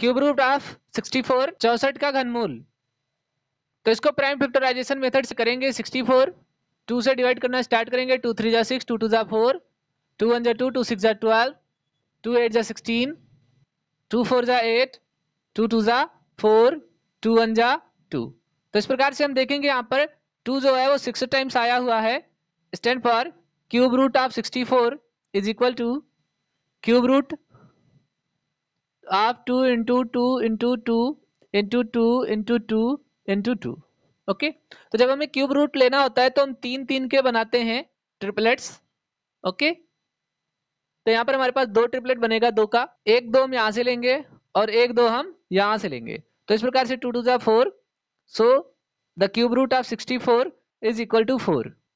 cube root of 64 चौसठ का घनमूल तो इसको प्राइम फैक्टराइजेशन मेथड से करेंगे 64 टू से डिवाइड करना स्टार्ट करेंगे टू थ्री जा सिक्स टू टू जा फोर टू वन जा टू टू सिक्स जा ट्वेल्व टू एट जा सिक्सटीन टू फोर जा एट टू टू जा फोर टू वन जा टू तो इस प्रकार से हम देखेंगे यहाँ पर टू जो है वो सिक्स टाइम्स आया हुआ है stand for cube root of sixty four is equal to cube root of two into two into two into two into two into two okay तो जब हमें क्यूब रूट लेना होता है तो हम तीन तीन के बनाते हैं ट्रिपलेट्स ओके तो यहाँ पर हमारे पास दो ट्रिपलेट बनेगा दो का एक दो हम यहाँ से लेंगे और एक दो हम यहाँ से लेंगे तो इस प्रकार से टू टू जो four so the cube root of sixty four is equal to four